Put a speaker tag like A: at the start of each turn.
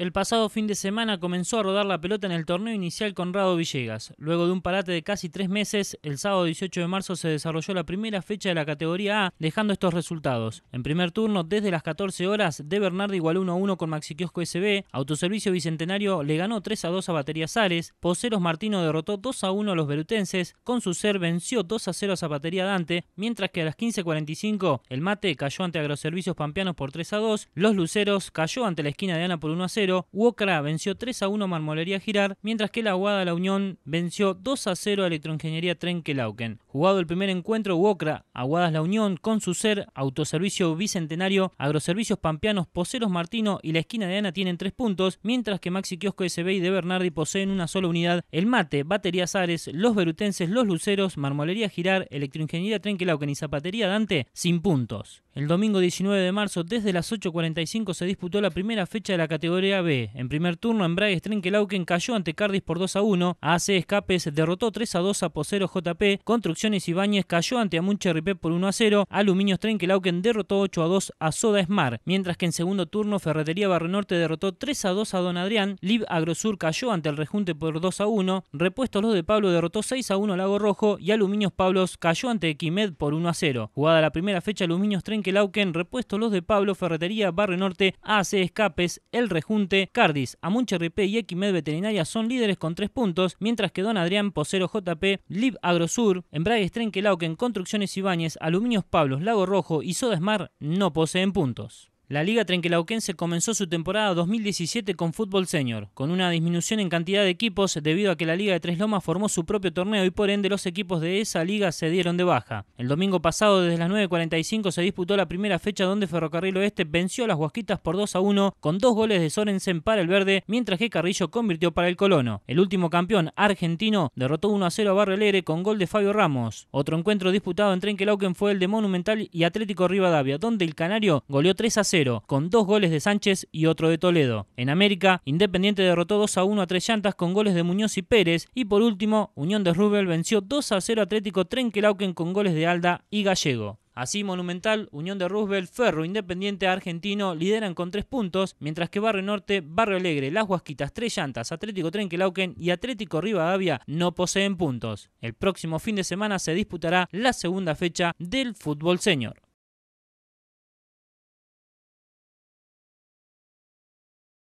A: El pasado fin de semana comenzó a rodar la pelota en el torneo inicial con Conrado Villegas. Luego de un parate de casi tres meses, el sábado 18 de marzo se desarrolló la primera fecha de la categoría A, dejando estos resultados. En primer turno, desde las 14 horas, De Bernardi igualó 1 a 1 con Maxi Kiosco SB, Autoservicio Bicentenario le ganó 3 a 2 a Batería Sales, Poceros Martino derrotó 2 a 1 a los Berutenses, con su ser venció 2 a 0 a Batería Dante, mientras que a las 15.45 el Mate cayó ante Agroservicios Pampeanos por 3 a 2, los Luceros cayó ante la esquina de Ana por 1 a 0, UOCRA venció 3 a 1 Marmolería Girar, mientras que la Aguada La Unión venció 2 a 0 Electroingeniería Trenkelauken. Jugado el primer encuentro, Wokra, Aguadas La Unión, con su ser, Autoservicio Bicentenario, Agroservicios Pampeanos, Poseros Martino y la esquina de Ana tienen 3 puntos, mientras que Maxi Kiosco SB y De Bernardi poseen una sola unidad. El Mate, Baterías Ares, Los Berutenses, Los Luceros, Marmolería Girar, Electroingeniería Trenkelauken y Zapatería Dante, sin puntos. El domingo 19 de marzo, desde las 8.45 se disputó la primera fecha de la categoría en primer turno, en Strenkelauken cayó ante Cardis por 2 a 1. AC Escapes derrotó 3 a 2 a Posero JP. Construcciones Ibáñez cayó ante Amunche Ripé por 1 a 0. Aluminio Strenkelauken derrotó 8 a 2 a Soda Esmar. Mientras que en segundo turno, Ferretería barre Norte derrotó 3 a 2 a Don Adrián. Lib Agrosur cayó ante el Rejunte por 2 a 1. Repuestos Los de Pablo derrotó 6 a 1 a Lago Rojo. Y Aluminios Pablos cayó ante Quimed por 1 a 0. Jugada la primera fecha, Aluminios Strenkelauken repuesto Los de Pablo, Ferretería barre Norte, AC Escapes, el Rejunte Cardis, Cardis, Ripé y Equimed Veterinaria son líderes con 3 puntos, mientras que Don Adrián, Posero JP, Lib Agrosur, Embrague Strenkelauken, Construcciones Ibáñez, Aluminios Pablos, Lago Rojo y Soda Smart no poseen puntos. La Liga Trenquelauquense comenzó su temporada 2017 con fútbol senior, con una disminución en cantidad de equipos debido a que la Liga de Tres Lomas formó su propio torneo y por ende los equipos de esa liga se dieron de baja. El domingo pasado desde las 9.45 se disputó la primera fecha donde Ferrocarril Oeste venció a las Huasquitas por 2 a 1 con dos goles de Sorensen para el verde, mientras que Carrillo convirtió para el Colono. El último campeón argentino derrotó 1 a 0 a Barrelere con gol de Fabio Ramos. Otro encuentro disputado en Trenquelauquen fue el de Monumental y Atlético Rivadavia, donde el Canario goleó 3 a 0 con dos goles de Sánchez y otro de Toledo. En América, Independiente derrotó 2 a 1 a Tres Llantas con goles de Muñoz y Pérez. Y por último, Unión de Rubel venció 2 a 0 Atlético Trenquelauquen con goles de Alda y Gallego. Así, Monumental, Unión de Roosevelt, Ferro, Independiente Argentino lideran con tres puntos, mientras que Barrio Norte, Barrio Alegre, Las Huasquitas, Tres Llantas, Atlético Trenquelauquen y Atlético Rivadavia no poseen puntos. El próximo fin de semana se disputará la segunda fecha del fútbol senior.